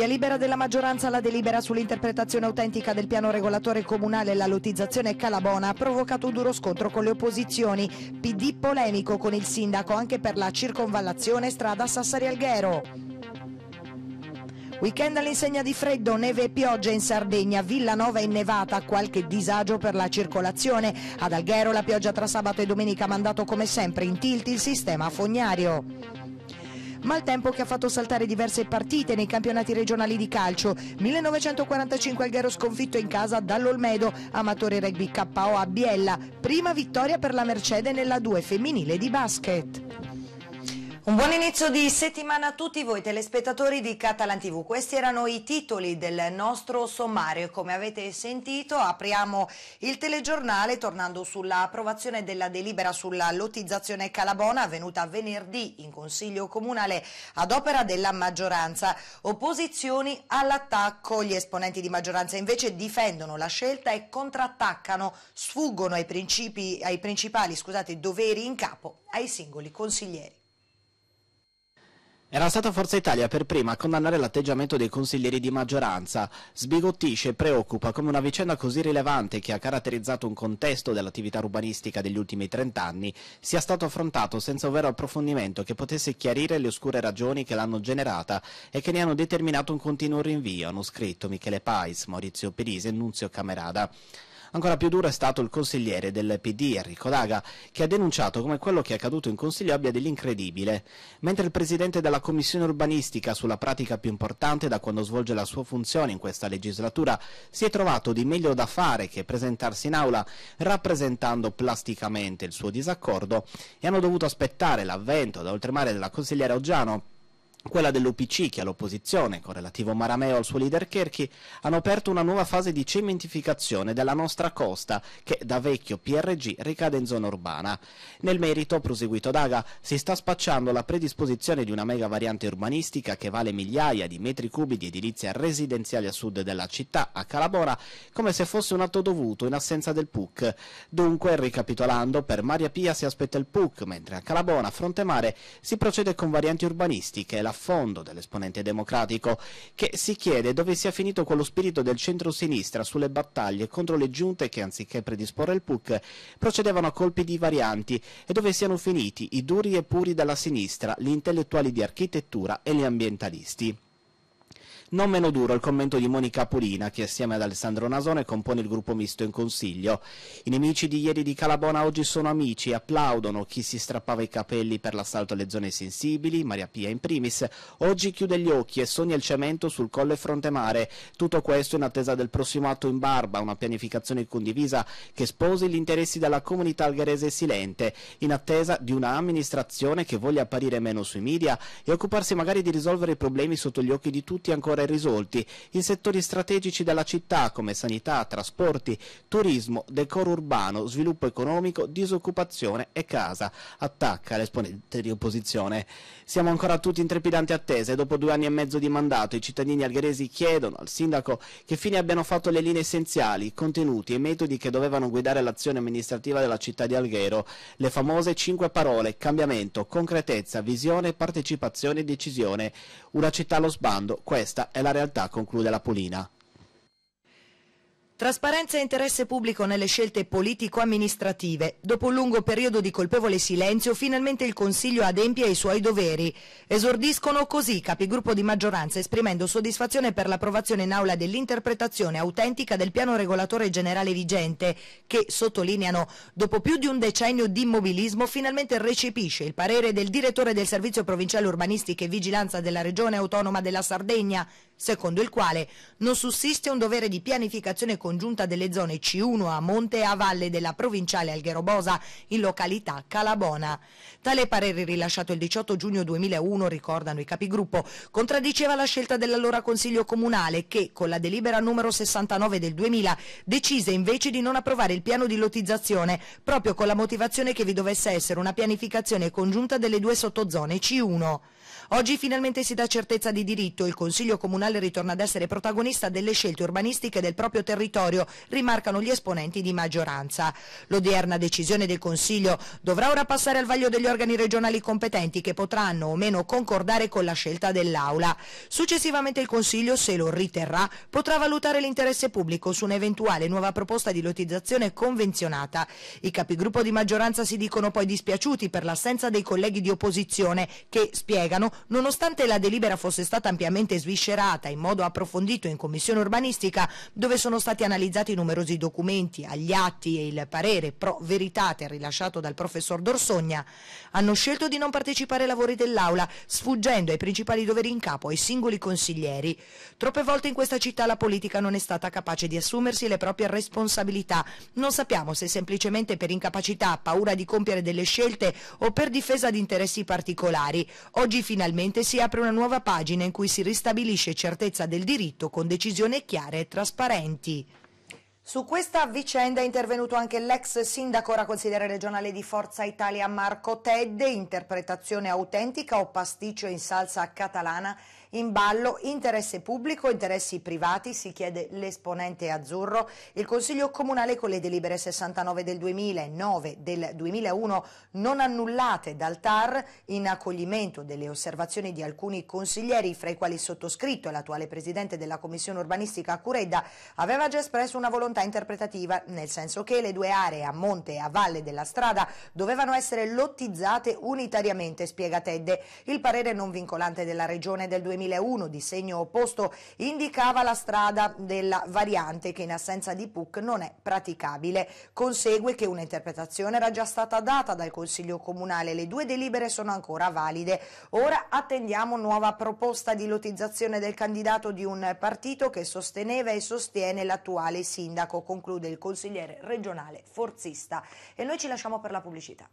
Via libera della maggioranza alla delibera sull'interpretazione autentica del piano regolatore comunale e la lottizzazione Calabona ha provocato un duro scontro con le opposizioni. PD polemico con il sindaco anche per la circonvallazione strada Sassari Alghero. Weekend all'insegna di freddo, neve e pioggia in Sardegna, Villanova innevata, qualche disagio per la circolazione. Ad Alghero la pioggia tra sabato e domenica ha mandato come sempre in tilt il sistema fognario tempo che ha fatto saltare diverse partite nei campionati regionali di calcio. 1945 Alghero sconfitto in casa dall'Olmedo, amatore rugby KO a Biella. Prima vittoria per la Mercede nella 2 femminile di basket. Un buon inizio di settimana a tutti voi telespettatori di Catalan TV. Questi erano i titoli del nostro sommario. Come avete sentito apriamo il telegiornale tornando sull'approvazione della delibera sulla lottizzazione Calabona avvenuta venerdì in Consiglio Comunale ad opera della maggioranza. Opposizioni all'attacco. Gli esponenti di maggioranza invece difendono la scelta e contrattaccano, sfuggono ai, principi, ai principali scusate, doveri in capo ai singoli consiglieri. Era stata Forza Italia per prima a condannare l'atteggiamento dei consiglieri di maggioranza. Sbigottisce e preoccupa come una vicenda così rilevante che ha caratterizzato un contesto dell'attività urbanistica degli ultimi trent'anni sia stato affrontato senza un vero approfondimento che potesse chiarire le oscure ragioni che l'hanno generata e che ne hanno determinato un continuo rinvio, hanno scritto Michele Pais, Maurizio Perise e Nunzio Camerada. Ancora più duro è stato il consigliere del PD, Enrico Daga, che ha denunciato come quello che è accaduto in Consiglio abbia dell'incredibile. Mentre il presidente della Commissione Urbanistica, sulla pratica più importante da quando svolge la sua funzione in questa legislatura, si è trovato di meglio da fare che presentarsi in aula rappresentando plasticamente il suo disaccordo e hanno dovuto aspettare l'avvento da oltremare della consigliera Oggiano quella dell'UPC, che all'opposizione, con relativo Marameo al suo leader Kerchi, hanno aperto una nuova fase di cementificazione della nostra costa, che da vecchio PRG ricade in zona urbana. Nel merito, proseguito Daga, si sta spacciando la predisposizione di una mega variante urbanistica che vale migliaia di metri cubi di edilizia residenziale a sud della città, a Calabora, come se fosse un atto dovuto in assenza del PUC. Dunque, ricapitolando, per Maria Pia si aspetta il PUC, mentre a Calabona, fronte mare, si procede con varianti urbanistiche, La a fondo dell'esponente democratico, che si chiede dove sia finito quello spirito del centro-sinistra sulle battaglie contro le giunte che, anziché predisporre il PUC, procedevano a colpi di varianti e dove siano finiti i duri e puri della sinistra, gli intellettuali di architettura e gli ambientalisti. Non meno duro il commento di Monica Purina, che assieme ad Alessandro Nasone compone il gruppo misto in consiglio. I nemici di ieri di Calabona oggi sono amici, applaudono chi si strappava i capelli per l'assalto alle zone sensibili, Maria Pia in primis. Oggi chiude gli occhi e sogna il cemento sul colle fronte mare. Tutto questo in attesa del prossimo atto in barba, una pianificazione condivisa che sposi gli interessi della comunità algherese silente, in attesa di un'amministrazione che voglia apparire meno sui media e occuparsi magari di risolvere i problemi sotto gli occhi di tutti ancora ancora irrisolti in settori strategici della città come sanità, trasporti, turismo, decoro urbano, sviluppo economico, disoccupazione e casa. Attacca l'esponente di opposizione. Siamo ancora tutti in trepidante attesa e dopo due anni e mezzo di mandato i cittadini algheresi chiedono al sindaco che fine abbiano fatto le linee essenziali, contenuti e metodi che dovevano guidare l'azione amministrativa della città di Alghero. Le famose cinque parole, cambiamento, concretezza, visione, partecipazione e decisione. Una città allo sbando, questa è la realtà, conclude la Polina. Trasparenza e interesse pubblico nelle scelte politico-amministrative. Dopo un lungo periodo di colpevole silenzio, finalmente il Consiglio adempie ai suoi doveri. Esordiscono così i capigruppo di maggioranza esprimendo soddisfazione per l'approvazione in aula dell'interpretazione autentica del piano regolatore generale vigente che, sottolineano, dopo più di un decennio di immobilismo finalmente recepisce il parere del direttore del Servizio Provinciale Urbanistica e Vigilanza della Regione Autonoma della Sardegna, secondo il quale non sussiste un dovere di pianificazione congiunta delle zone C1 a monte e a valle della provinciale Algherobosa in località Calabona. Tale parere rilasciato il 18 giugno 2001, ricordano i capigruppo, contraddiceva la scelta dell'allora Consiglio Comunale che, con la delibera numero 69 del 2000, decise invece di non approvare il piano di lotizzazione, proprio con la motivazione che vi dovesse essere una pianificazione congiunta delle due sottozone C1. Oggi finalmente si dà certezza di diritto, il Consiglio Comunale ritorna ad essere protagonista delle scelte urbanistiche del proprio territorio, rimarcano gli esponenti di maggioranza. L'odierna decisione del Consiglio dovrà ora passare al vaglio degli organi regionali competenti che potranno o meno concordare con la scelta dell'Aula. Successivamente il Consiglio, se lo riterrà, potrà valutare l'interesse pubblico su un'eventuale nuova proposta di lottizzazione convenzionata. I capigruppo di maggioranza si dicono poi dispiaciuti per l'assenza dei colleghi di opposizione che, spiegano, nonostante la delibera fosse stata ampiamente sviscerata in modo approfondito in commissione urbanistica, dove sono stati analizzati numerosi documenti, agli atti e il parere pro veritate rilasciato dal professor Dorsogna, hanno scelto di non partecipare ai lavori dell'Aula, sfuggendo ai principali doveri in capo ai singoli consiglieri. Troppe volte in questa città la politica non è stata capace di assumersi le proprie responsabilità. Non sappiamo se semplicemente per incapacità, paura di compiere delle scelte o per difesa di interessi particolari. Oggi finalmente Finalmente si apre una nuova pagina in cui si ristabilisce certezza del diritto con decisioni chiare e trasparenti. Su questa vicenda è intervenuto anche l'ex sindaco ora consigliere regionale di Forza Italia Marco Tedde, interpretazione autentica o pasticcio in salsa catalana in ballo interesse pubblico, interessi privati, si chiede l'esponente azzurro. Il Consiglio Comunale con le delibere 69 del 2009 e del 2001 non annullate dal TAR in accoglimento delle osservazioni di alcuni consiglieri, fra i quali sottoscritto e l'attuale presidente della Commissione Urbanistica Curedda, aveva già espresso una volontà interpretativa, nel senso che le due aree a monte e a valle della strada dovevano essere lottizzate unitariamente, spiega Tedde. Il parere non vincolante della Regione del 2000 2001 di segno opposto indicava la strada della variante che in assenza di PUC non è praticabile. Consegue che un'interpretazione era già stata data dal Consiglio Comunale, le due delibere sono ancora valide. Ora attendiamo nuova proposta di lotizzazione del candidato di un partito che sosteneva e sostiene l'attuale sindaco, conclude il consigliere regionale forzista. E noi ci lasciamo per la pubblicità.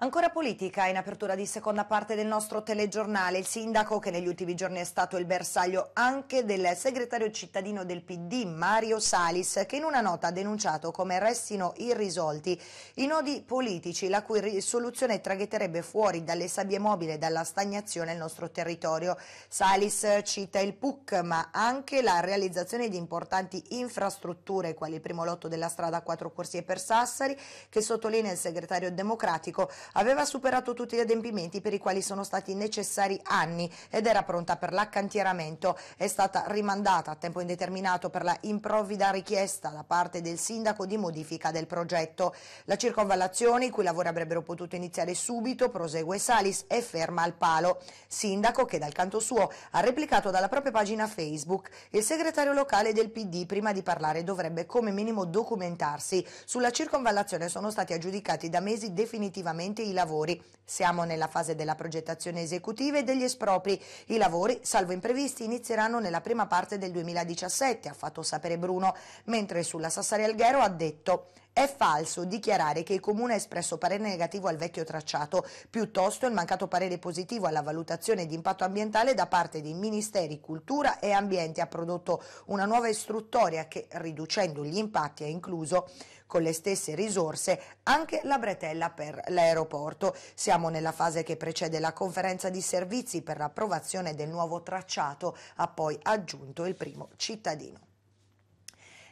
Ancora politica in apertura di seconda parte del nostro telegiornale. Il sindaco, che negli ultimi giorni è stato il bersaglio anche del segretario cittadino del PD, Mario Salis, che in una nota ha denunciato come restino irrisolti i nodi politici, la cui risoluzione traghetterebbe fuori dalle sabbie mobili e dalla stagnazione il nostro territorio. Salis cita il PUC, ma anche la realizzazione di importanti infrastrutture, quali il primo lotto della strada a quattro corsie per Sassari, che sottolinea il segretario democratico aveva superato tutti gli adempimenti per i quali sono stati necessari anni ed era pronta per l'accantieramento. È stata rimandata a tempo indeterminato per la improvvida richiesta da parte del sindaco di modifica del progetto. La circonvallazione, i cui lavori avrebbero potuto iniziare subito, prosegue Salis, è ferma al palo. Sindaco che dal canto suo ha replicato dalla propria pagina Facebook il segretario locale del PD prima di parlare dovrebbe come minimo documentarsi. Sulla circonvallazione sono stati aggiudicati da mesi definitivamente i lavori. Siamo nella fase della progettazione esecutiva e degli espropri. I lavori, salvo imprevisti, inizieranno nella prima parte del 2017, ha fatto sapere Bruno, mentre sulla Sassari Alghero ha detto è falso dichiarare che il Comune ha espresso parere negativo al vecchio tracciato, piuttosto il mancato parere positivo alla valutazione di impatto ambientale da parte dei Ministeri Cultura e Ambiente ha prodotto una nuova istruttoria che, riducendo gli impatti, ha incluso con le stesse risorse anche la bretella per l'aeroporto. Siamo nella fase che precede la conferenza di servizi per l'approvazione del nuovo tracciato, ha poi aggiunto il primo cittadino.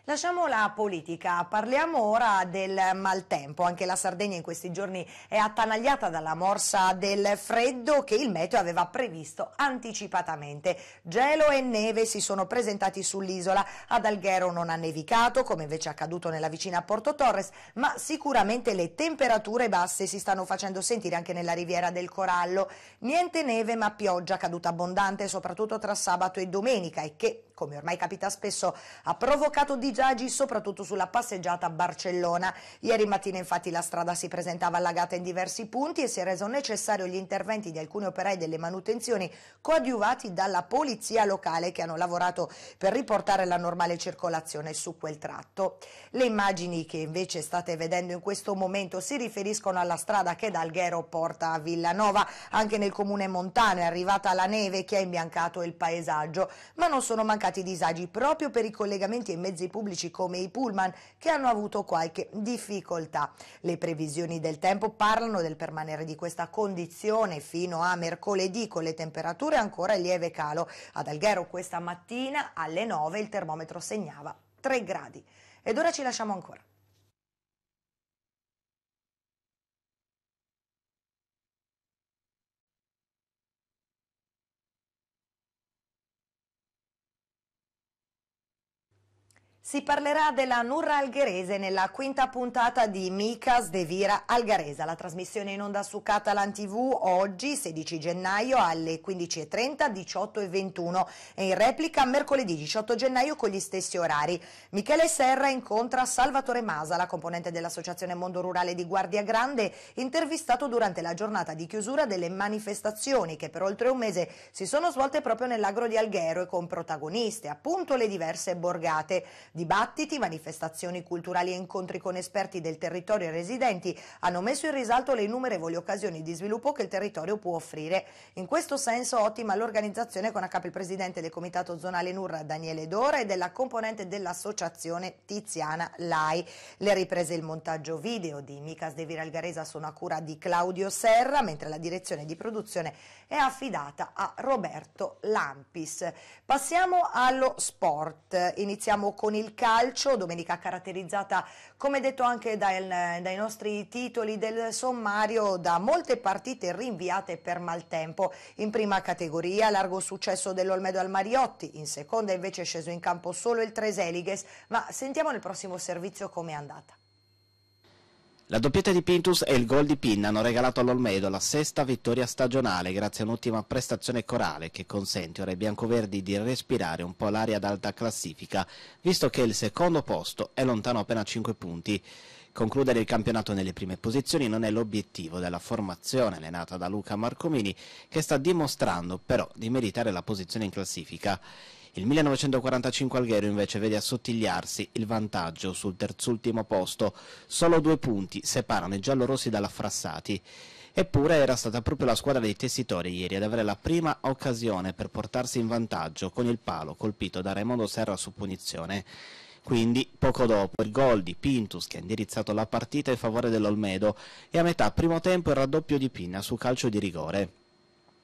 Lasciamo la politica, parliamo ora del maltempo. Anche la Sardegna in questi giorni è attanagliata dalla morsa del freddo che il meteo aveva previsto anticipatamente. Gelo e neve si sono presentati sull'isola. Ad Alghero non ha nevicato, come invece è accaduto nella vicina Porto Torres, ma sicuramente le temperature basse si stanno facendo sentire anche nella riviera del Corallo. Niente neve ma pioggia caduta abbondante, soprattutto tra sabato e domenica e che, come ormai capita spesso, ha provocato di Bigiagi soprattutto sulla passeggiata a Barcellona. Ieri mattina infatti la strada si presentava allagata in diversi punti e si è reso necessario gli interventi di alcuni operai delle manutenzioni coadiuvati dalla polizia locale che hanno lavorato per riportare la normale circolazione su quel tratto. Le immagini che invece state vedendo in questo momento si riferiscono alla strada che da Alghero porta a Villanova, anche nel comune montano è arrivata la neve che ha imbiancato il paesaggio, ma non sono mancati disagi proprio per i collegamenti e mezzi pubblici pubblici come i pullman che hanno avuto qualche difficoltà. Le previsioni del tempo parlano del permanere di questa condizione fino a mercoledì con le temperature ancora in lieve calo. Ad Alghero questa mattina alle 9 il termometro segnava 3 gradi. Ed ora ci lasciamo ancora. Si parlerà della Nurra Algherese nella quinta puntata di Micas De Vira Algaresa, la trasmissione in onda su Catalan TV oggi 16 gennaio alle 15.30, 18.21 e in replica mercoledì 18 gennaio con gli stessi orari. Michele Serra incontra Salvatore Masa, la componente dell'Associazione Mondo Rurale di Guardia Grande, intervistato durante la giornata di chiusura delle manifestazioni che per oltre un mese si sono svolte proprio nell'agro di Alghero e con protagoniste appunto le diverse borgate. Dibattiti, manifestazioni culturali e incontri con esperti del territorio e residenti hanno messo in risalto le innumerevoli occasioni di sviluppo che il territorio può offrire. In questo senso ottima l'organizzazione con a capo il presidente del Comitato Zonale Nurra Daniele Dora e della componente dell'associazione Tiziana Lai. Le riprese e il montaggio video di Micas De Viralgaresa sono a cura di Claudio Serra, mentre la direzione di produzione è affidata a Roberto Lampis. Passiamo allo sport. Iniziamo con il il calcio, domenica caratterizzata come detto anche dai, dai nostri titoli del sommario da molte partite rinviate per maltempo. In prima categoria largo successo dell'Olmedo al Mariotti, in seconda invece è sceso in campo solo il Treseliges, ma sentiamo nel prossimo servizio come è andata. La doppietta di Pintus e il gol di Pinna hanno regalato all'Olmedo la sesta vittoria stagionale grazie a un'ottima prestazione corale che consente ora ai biancoverdi di respirare un po' l'aria d'alta classifica, visto che il secondo posto è lontano appena 5 punti. Concludere il campionato nelle prime posizioni non è l'obiettivo della formazione allenata da Luca Marcomini, che sta dimostrando però di meritare la posizione in classifica. Il 1945 Alghero invece vede assottigliarsi il vantaggio sul terzultimo posto. Solo due punti separano i giallorossi dalla Frassati. Eppure era stata proprio la squadra dei tessitori ieri ad avere la prima occasione per portarsi in vantaggio con il palo colpito da Raimondo Serra su punizione. Quindi, poco dopo, il gol di Pintus che ha indirizzato la partita in favore dell'Olmedo e a metà primo tempo il raddoppio di Pinna su calcio di rigore.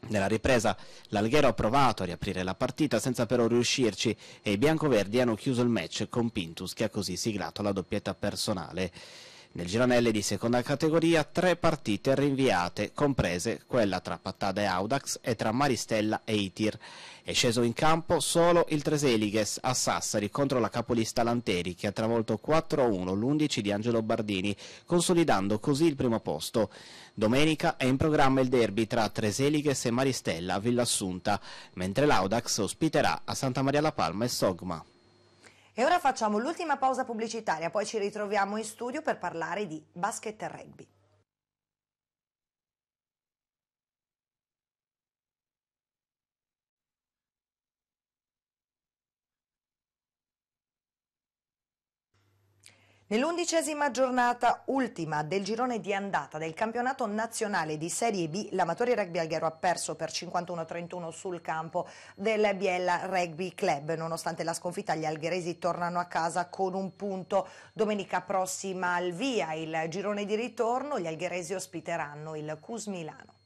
Nella ripresa l'Alghero ha provato a riaprire la partita senza però riuscirci e i biancoverdi hanno chiuso il match con Pintus che ha così siglato la doppietta personale. Nel gironelle di seconda categoria tre partite rinviate, comprese quella tra Pattada e Audax e tra Maristella e Itir. È sceso in campo solo il Treseliges a Sassari contro la capolista Lanteri che ha travolto 4-1 l'11 di Angelo Bardini, consolidando così il primo posto. Domenica è in programma il derby tra Treseliges e Maristella a Villa Assunta, mentre l'Audax ospiterà a Santa Maria la Palma e Sogma. E ora facciamo l'ultima pausa pubblicitaria, poi ci ritroviamo in studio per parlare di basket e rugby. Nell'undicesima giornata ultima del girone di andata del campionato nazionale di Serie B, l'amatore Rugby Alghero ha perso per 51-31 sul campo del Biella Rugby Club. Nonostante la sconfitta, gli algheresi tornano a casa con un punto. Domenica prossima al via il girone di ritorno, gli algheresi ospiteranno il Cus Milano.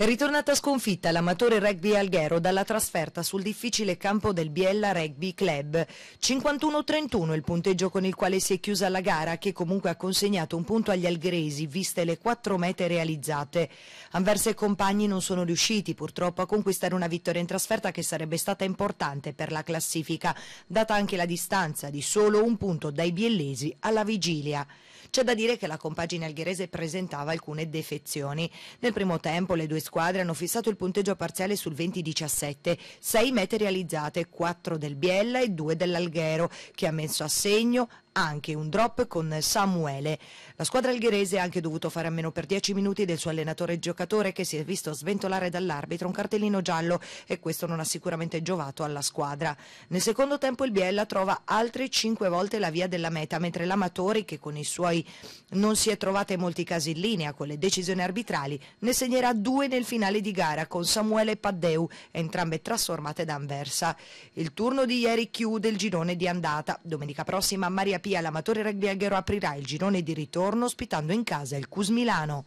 È ritornata sconfitta l'amatore rugby Alghero dalla trasferta sul difficile campo del Biella Rugby Club. 51-31 il punteggio con il quale si è chiusa la gara che comunque ha consegnato un punto agli algheresi viste le quattro mete realizzate. Anversa e compagni non sono riusciti purtroppo a conquistare una vittoria in trasferta che sarebbe stata importante per la classifica, data anche la distanza di solo un punto dai biellesi alla vigilia. C'è da dire che la compagine algherese presentava alcune defezioni. Nel primo tempo le due squadre hanno fissato il punteggio parziale sul 20-17, 6 mete realizzate, 4 del Biella e 2 dell'Alghero, che ha messo a segno anche un drop con Samuele. La squadra algherese ha anche dovuto fare a meno per 10 minuti del suo allenatore e giocatore che si è visto sventolare dall'arbitro un cartellino giallo e questo non ha sicuramente giovato alla squadra. Nel secondo tempo il Biella trova altre 5 volte la via della meta, mentre l'Amatori, che con i suoi non si è trovata in molti casi in linea con le decisioni arbitrali, ne segnerà due nel finale di gara con Samuele e Paddeu, entrambe trasformate da Anversa. Il turno di ieri chiude il girone di andata. Domenica prossima Maria Pia l'amatore rugby alghero aprirà il girone di ritorno ospitando in casa il Cus Milano.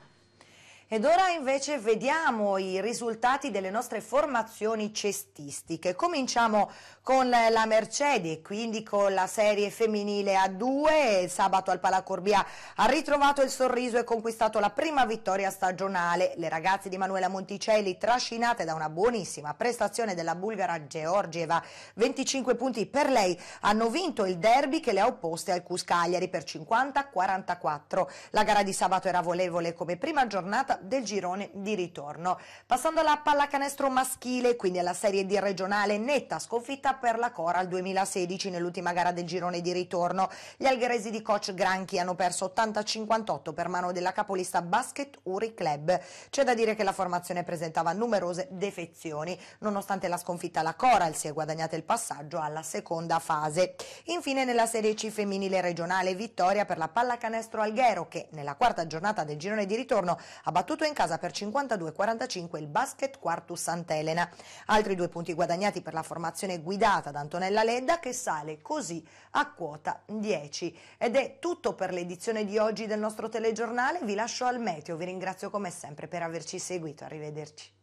Ed ora invece vediamo i risultati delle nostre formazioni cestistiche. Cominciamo con la Mercede, quindi con la serie femminile a 2. Sabato al Palacorbia ha ritrovato il sorriso e conquistato la prima vittoria stagionale. Le ragazze di Manuela Monticelli, trascinate da una buonissima prestazione della bulgara Georgieva, 25 punti per lei, hanno vinto il derby che le ha opposte al Cuscagliari per 50-44. La gara di sabato era volevole come prima giornata del girone di ritorno. Passando alla pallacanestro maschile, quindi alla serie di regionale netta sconfitta per la Cora al 2016 nell'ultima gara del girone di ritorno. Gli algheresi di coach Granchi hanno perso 80-58 per mano della capolista Basket Uri Club. C'è da dire che la formazione presentava numerose defezioni. Nonostante la sconfitta alla Coral si è guadagnata il passaggio alla seconda fase. Infine nella Serie C femminile regionale vittoria per la pallacanestro Alghero che nella quarta giornata del girone di ritorno ha battuto battuto in casa per 52-45 il Basket Quartus Sant'Elena. Altri due punti guadagnati per la formazione guidata da Antonella Ledda che sale così a quota 10. Ed è tutto per l'edizione di oggi del nostro telegiornale. Vi lascio al meteo, vi ringrazio come sempre per averci seguito. Arrivederci.